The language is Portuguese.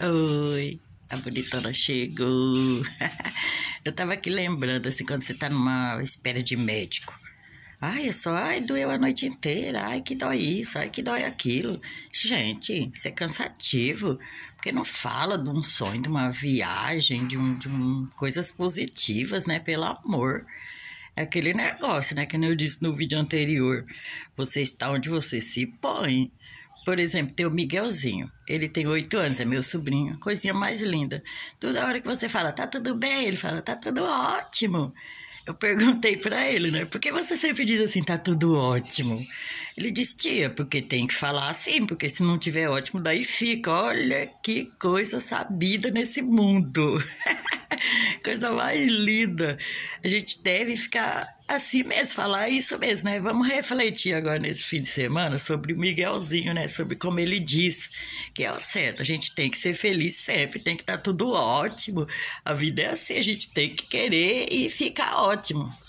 Oi, a tá bonitona chegou. eu tava aqui lembrando, assim, quando você tá numa espera de médico. Ai, é só, ai, doeu a noite inteira, ai, que dói isso, ai, que dói aquilo. Gente, isso é cansativo, porque não fala de um sonho, de uma viagem, de, um, de um, coisas positivas, né? Pelo amor. É aquele negócio, né? Que eu disse no vídeo anterior. Você está onde você se põe. Por exemplo, tem o Miguelzinho. Ele tem oito anos, é meu sobrinho. Coisinha mais linda. Toda hora que você fala, tá tudo bem? Ele fala, tá tudo ótimo. Eu perguntei para ele, né? Por que você sempre diz assim, tá tudo ótimo? Ele disse, tia, porque tem que falar assim, porque se não tiver ótimo, daí fica. Olha que coisa sabida nesse mundo. coisa mais linda. A gente deve ficar assim mesmo, falar isso mesmo, né? Vamos refletir agora nesse fim de semana sobre o Miguelzinho, né? Sobre como ele diz que é o certo. A gente tem que ser feliz sempre, tem que estar tá tudo ótimo. A vida é assim, a gente tem que querer e ficar ótimo.